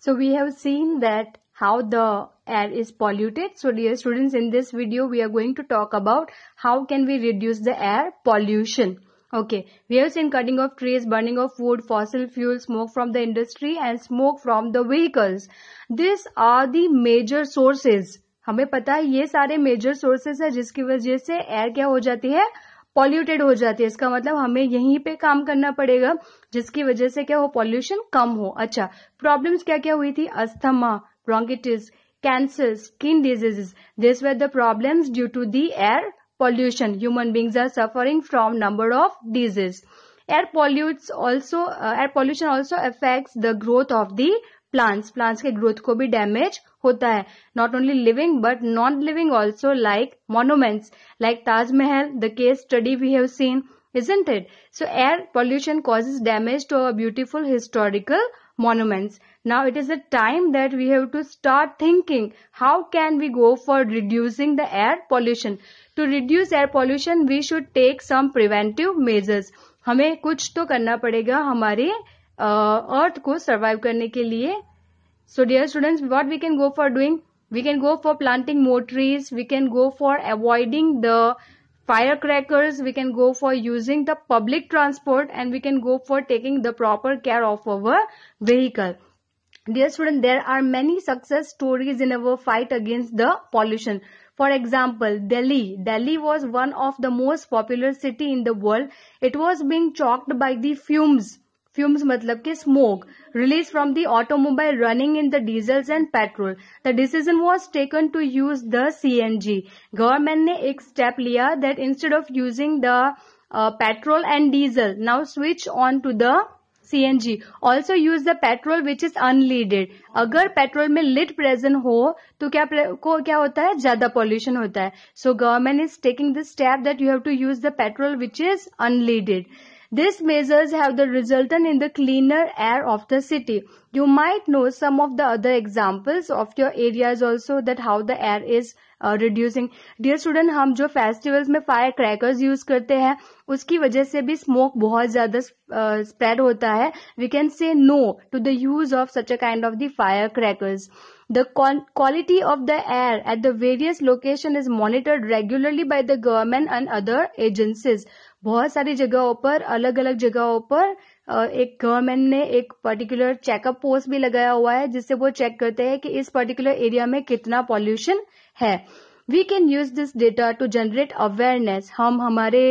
So we have seen that how the air is polluted. So dear students, in this video, we are going to talk about how can we reduce the air pollution. Okay, we have seen cutting of trees, burning of wood, fossil fuel, smoke from the industry and smoke from the vehicles. These are the major sources. हमें पता है ये सारे major sources है जिसकी वजह से air क्या हो जाती है पॉल्यूटेड हो जाती है इसका मतलब हमें यहीं पे काम करना पड़ेगा जिसकी वजह से क्या हो पॉल्यूशन कम हो अच्छा प्रॉब्लम्स क्या क्या हुई थी asthma bronchitis cancer skin diseases this were the problems due to the air pollution human beings are suffering from number of disease air pollute also air pollution also affects the growth of the plants plants के growth को भी damage होता है not only living but not living also like monuments like Taj Mahal the case study we have seen isn't it so air pollution causes damage to our beautiful historical monuments now it is a time that we have to start thinking how can we go for reducing the air pollution to reduce air pollution we should take some preventive measures हमें कुछ तो करना पड़ेगा हमारे अर्थ को survive करने के लिए so dear students what we can go for doing we can go for planting more we can go for avoiding the fire crackers we can go for using the public transport and we can go for taking the proper care of our vehicle dear student there are many success stories in our fight against the pollution for example Delhi Delhi was one of the most popular city in the world it was being choked by the fumes fumes मतलब कि smoke release from the automobile running in the diesel and petrol the decision was taken to use the C N G government ने एक step लिया that instead of using the petrol and diesel now switch on to the C N G also use the petrol which is unleaded अगर petrol में lead present हो तो क्या को क्या होता है ज्यादा पॉल्यूशन होता है so government is taking the step that you have to use the petrol which is unleaded These measures have the resultant in the cleaner air of the city. You might know some of the other examples of your areas also that how the air is uh, reducing. Dear student, हम jo festivals fire crackers use करते हैं, उसकी वजह से भी smoke बहुत ज़्यादा uh, spread होता है. We can say no to the use of such a kind of the fire crackers. The quality of the air at the various location is monitored regularly by the government and other agencies. बहुत सारी जगहों पर अलग अलग जगहों पर एक government ने एक पर्टिकुलर चेकअप पोस्ट भी लगाया हुआ है जिससे वो चेक करते हैं कि इस पर्टिकुलर एरिया में कितना पॉल्यूशन है we can use this data to generate awareness हम हमारे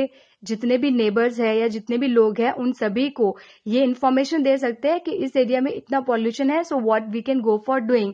जितने भी नेबर्स है या जितने भी लोग हैं उन सभी को ये इन्फॉर्मेशन दे सकते हैं कि इस एरिया में इतना पॉल्यूशन है so what we can go for doing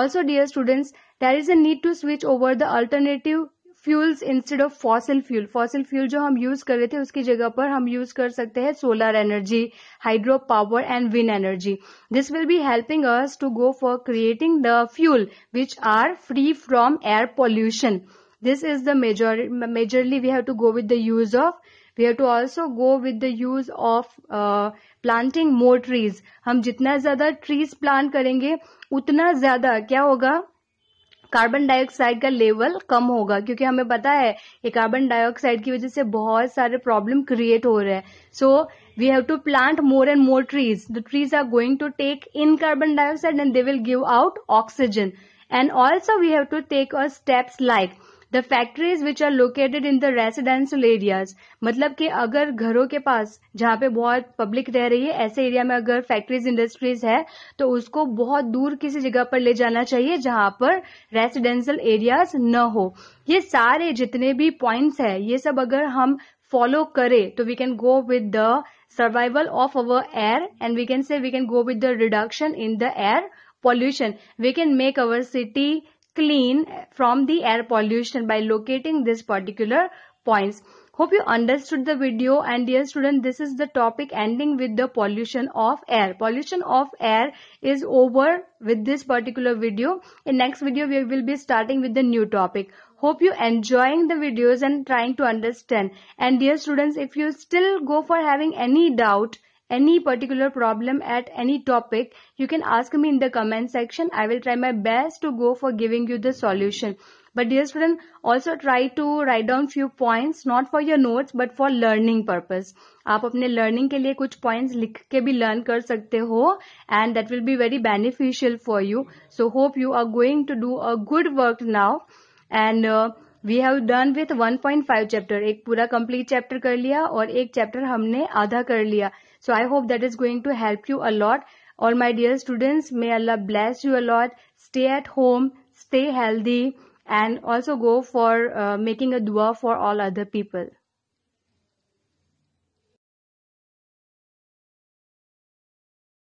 also dear students there is a need to switch over the alternative fuels instead of fossil fuel fossil fuel जो हम यूज कर रहे थे उसकी जगह पर हम यूज कर सकते हैं solar energy hydro power and wind energy this will be helping us to go for creating the fuel which are free from air pollution this is the major majorly we have to go with the use of we have to also go with the use of uh, planting more trees hum jitna zyada trees plant karenge utna zyada kya hoga carbon dioxide का level कम होगा क्योंकि हमें पता है ये carbon dioxide की वजह से बहुत सारे प्रॉब्लम क्रिएट हो रहे हैं so we have to plant more and more trees the trees are going to take in carbon dioxide and they will give out oxygen and also we have to take a steps like, the factories which are located in the residential areas मतलब कि अगर घरों के पास जहाँ पे बहुत public रह रही है ऐसे एरिया में अगर फैक्ट्रीज इंडस्ट्रीज है तो उसको बहुत दूर किसी जगह पर ले जाना चाहिए जहां पर रेसिडेंशियल एरियाज न हो ये सारे जितने भी पॉइंट्स है ये सब अगर हम फॉलो करें तो we can go with the survival of our air and we can say we can go with the reduction in the air pollution we can make our city clean from the air pollution by locating these particular points. Hope you understood the video and dear student this is the topic ending with the pollution of air. Pollution of air is over with this particular video. In next video we will be starting with the new topic. Hope you enjoying the videos and trying to understand. And dear students if you still go for having any doubt any particular problem at any topic, you can ask me in the comment section. I will try my best to go for giving you the solution. But dear student, also try to write down few points, not for your notes, but for learning purpose. आप अपने learning के लिए कुछ points लिख के भी learn कर सकते हो and that will be very beneficial for you. So hope you are going to do a good work now and uh, we have done with 1.5 chapter एक पूरा कंप्लीट चैप्टर कर लिया और एक चैप्टर हमने आधा कर लिया So I hope that is going to help you a lot. All my dear students, may Allah bless you a lot. Stay at home, stay healthy and also go for uh, making a dua for all other people.